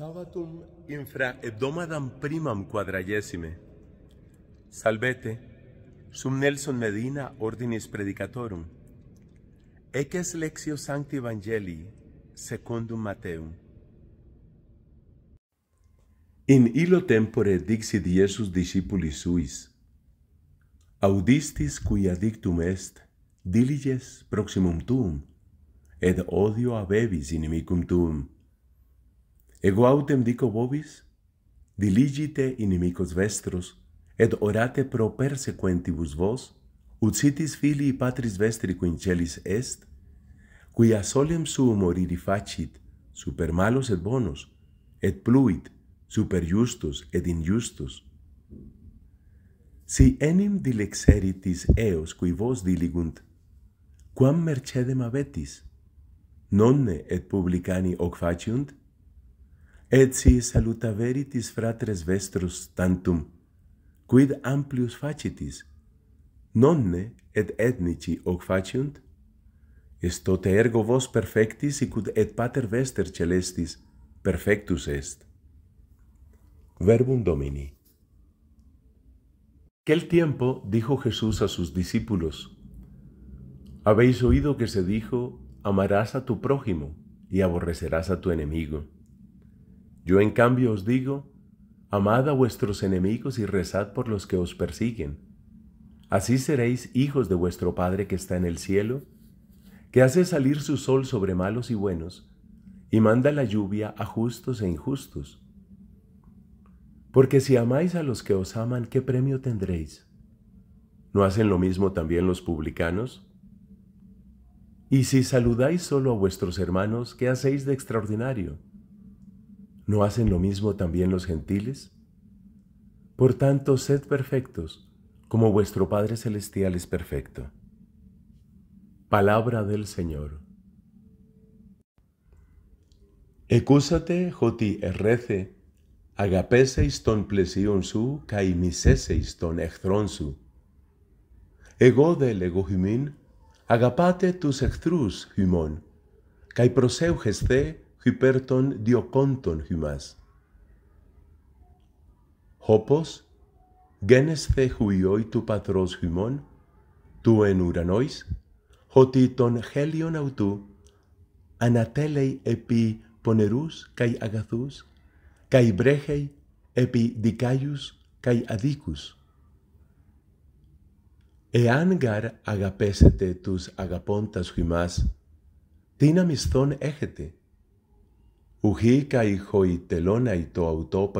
Sabatum infra hebdomadam primam quadragesime. Salvete, sum Nelson Medina ordinis predicatorum. Eces lexio sancti evangelii secundum Mateum. In ilo tempore dixit Iesus discipulis suis. Audistis cui adictum est, diliges proximum tuum, et odio abebis inimicum tuum. Ego autem dico vobis, diligite inimicos vestros, et orate pro persequentibus vos, ut sitis filii patris vestri quincelis est, quia solem suum oriri facit, super malos et bonos, et pluit, super justus et injustus. Si enim dilexeritis eos qui vos diligunt, quam mercedem abetis, nonne et publicani hoc faciunt, Et si saluta veritis fratres vestrus tantum, quid amplius facitis, nonne et etnici hoc faciunt? Est ergo vos perfectis, sicut et pater vester celestis perfectus est. Verbum Domini Quel tiempo dijo Jesús a sus discípulos, Habéis oído que se dijo, amarás a tu prójimo y aborrecerás a tu enemigo. Yo en cambio os digo, amad a vuestros enemigos y rezad por los que os persiguen. Así seréis hijos de vuestro Padre que está en el cielo, que hace salir su sol sobre malos y buenos, y manda la lluvia a justos e injustos. Porque si amáis a los que os aman, ¿qué premio tendréis? ¿No hacen lo mismo también los publicanos? Y si saludáis solo a vuestros hermanos, ¿qué hacéis de extraordinario? ¿No hacen lo mismo también los gentiles? Por tanto, sed perfectos, como vuestro Padre Celestial es perfecto. Palabra del Señor. Ecúsate joti errece, agapeseis ton plesion su, kai ton ectron su. Ego del ego agapate tus ectrus humon, kai proseuges υπέρ των διοκόντων χυμάς. Όπως γένεσθε χουιόι του πατρός χυμών, του εν ουρανόης, ότι τον χέλιον αυτού ανατέλει επί πονερούς καί αγαθούς, καί βρέχει επί δικάιους καί αδίκους. Εάν γαρ αγαπέσετε τους αγαπώντας χυμάς, τι να μισθόν έχετε, Ujica y telona y to auto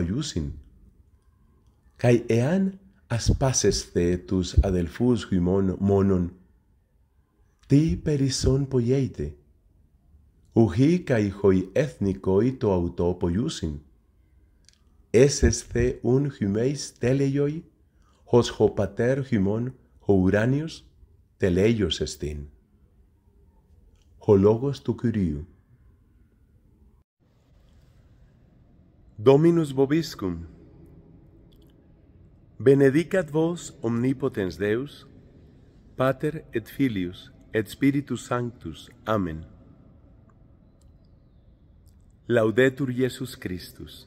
Kai ean aspases de tus adelfus humon monon. Ti perison poyeite. Ujica y hoi étnico y auto yusin. Eses un humeis teleyoi, hos jopater huimon uranios teleios estin. Hologos tu curiu. Dominus vobiscum. Benedicat vos omnipotens Deus, Pater et Filius et Spiritus Sanctus. Amen. Laudetur Jesus Christus.